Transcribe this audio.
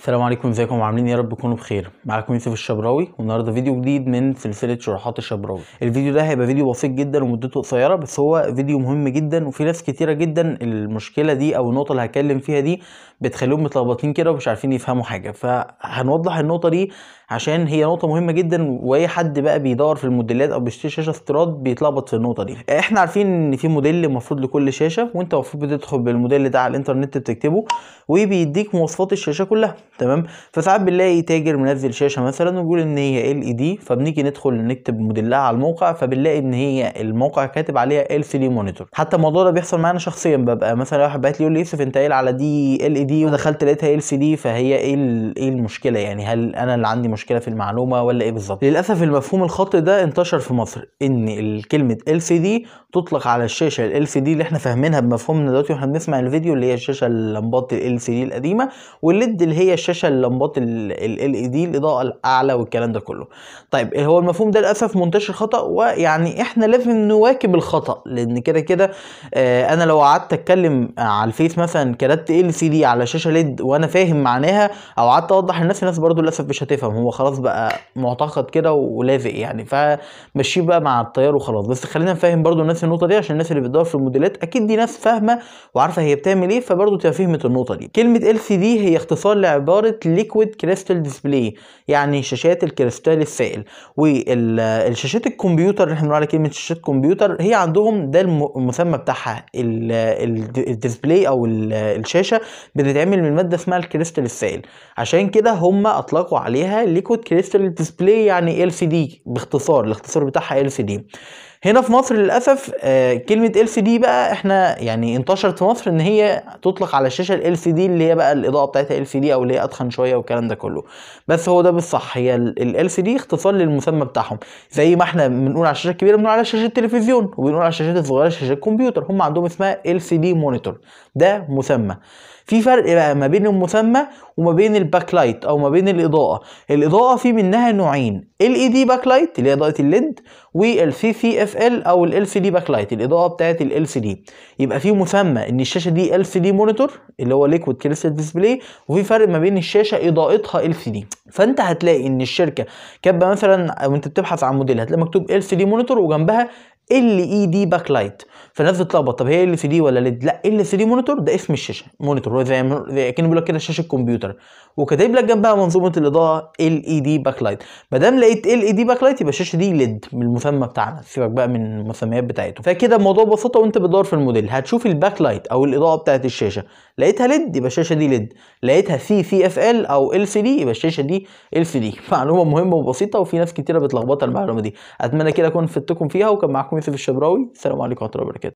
السلام عليكم ازيكم عاملين ايه يا رب تكونوا بخير معاكم يوسف الشبراوي والنهارده فيديو جديد من سلسله شروحات الشبراوي الفيديو ده هيبقى فيديو بسيط جدا ومدته قصيره بس هو فيديو مهم جدا وفي ناس كتيره جدا المشكله دي او النقطه اللي هتكلم فيها دي بتخليهم متلخبطين كده ومش عارفين يفهموا حاجه فهنوضح النقطه دي عشان هي نقطه مهمه جدا واي حد بقى بيدور في الموديلات او بيشتري شاشه استيراد بيتلخبط في النقطه دي احنا عارفين ان في موديل المفروض لكل شاشه وانت المفروض بتدخل بالموديل ده على الانترنت بتكتبه وبيديك مواصفات الشاشه كلها تمام فساعات بنلاقي تاجر منزل شاشه مثلا وبيقول ان هي ال اي دي فبنيجي ندخل نكتب موديلها على الموقع فبنلاقي ان هي الموقع كاتب عليها ال سي دي مونيتور حتى الموضوع ده بيحصل معانا شخصيا ببقى مثلا واحد بعت لي يقول لي يوسف انت قايل على دي ال اي دي ودخلت لقيتها ال سي دي فهي ايه ايه المشكله يعني هل انا اللي عندي مشكله في المعلومه ولا ايه بالظبط للاسف المفهوم الخاطئ ده انتشر في مصر ان كلمه ال سي دي تطلق على الشاشه ال سي دي اللي احنا فاهمينها بمفهومنا دلوقتي واحنا بنسمع الفيديو اللي هي الشاشه اللمبات ال سي دي القديمه والليد اللي هي الشاشه اللمبات ال اي دي e الاضاءه الاعلى والكلام ده كله طيب هو المفهوم ده للاسف منتشر خطا ويعني احنا لازم نواكب الخطا لان كده كده آه انا لو قعدت اتكلم على الفيس مثلا كتبت إيه ال سي دي على شاشه ليد e وانا فاهم معناها او قعدت اوضح للناس الناس برضو للاسف مش هتفهم هو خلاص بقى معتقد كده ولازق يعني فمشي بقى مع التيار وخلاص بس خلينا نفهم برضو الناس النقطه دي عشان الناس اللي بتدور في الموديلات اكيد دي ناس فاهمه وعارفه هي بتعمل ايه فبرضو تبقى فهمت النقطه دي كلمه ال سي دي هي اختصار لعباره عبارة ليكويد كريستال ديسبلاي يعني شاشات الكريستال السائل والشاشات الكمبيوتر اللي احنا بنقول عليها كلمة شاشات كمبيوتر هي عندهم ده المسمى بتاعها الديسبلاي او الشاشة بتتعمل من مادة اسمها الكريستال السائل عشان كده هم اطلقوا عليها ليكويد كريستال ديسبلاي يعني ال سي دي باختصار الاختصار بتاعها ال سي دي هنا في مصر للاسف آه، كلمه ال سي دي بقى احنا يعني انتشرت في مصر ان هي تطلق على الشاشه ال سي دي اللي هي بقى الاضاءه بتاعتها ال سي دي او اللي هي اتخن شويه والكلام ده كله بس هو ده بالصح هي ال سي دي اختصار للمسمى بتاعهم زي ما احنا بنقول على الشاشه الكبيره بنقول على شاشه التلفزيون وبنقول على الشاشات الصغيره شاشه الكمبيوتر هم عندهم اسمها ال سي دي مونيتور ده مسمى في فرق بقى ما بين المسمى وما بين الباك لايت او ما بين الاضاءه الاضاءه في منها نوعين ال اي دي باك لايت اللي هي اضاءه الليد والسي سي اف ال او ال سي دي باك لايت الاضاءه بتاعه ال سي دي يبقى في مسمى ان الشاشه دي ال سي دي مونيتور اللي هو ليكويد كريستال ديسبلاي وفي فرق ما بين الشاشه اضاءتها ال سي دي فانت هتلاقي ان الشركه كاتبه مثلا وانت بتبحث عن موديل هتلاقي مكتوب ال سي دي مونيتور وجنبها ال اي دي باك لايت فالناس بتتلخبط طب هي ال سي دي ولا ليد لا ال سي دي مونيتور ده اسم الشاشه مونيتور زي زي كان بيقول لك كده شاشه كمبيوتر وكاتب لك جنبها منظومه الاضاءه ال اي دي باك لايت ما دام لقيت ال اي دي باك لايت يبقى الشاشه دي ليد من المسمى بتاعنا سيبك بقى من المسميات بتاعته فكده الموضوع ببساطه وانت بتدور في الموديل هتشوف الباك لايت او الاضاءه بتاعت الشاشه لقيتها ليد يبقى الشاشه دي ليد لقيتها سي سي اف ال او ال سي دي يبقى الشاشه دي ال سي دي معلومه مهمه وبسيطه وفي ناس كتيره بتلخبطها المعلومه دي اتمنى كده اكون فدتكم فيها وكان معاكم مثل الشبراوي السلام عليكم ورحمه الله وبركاته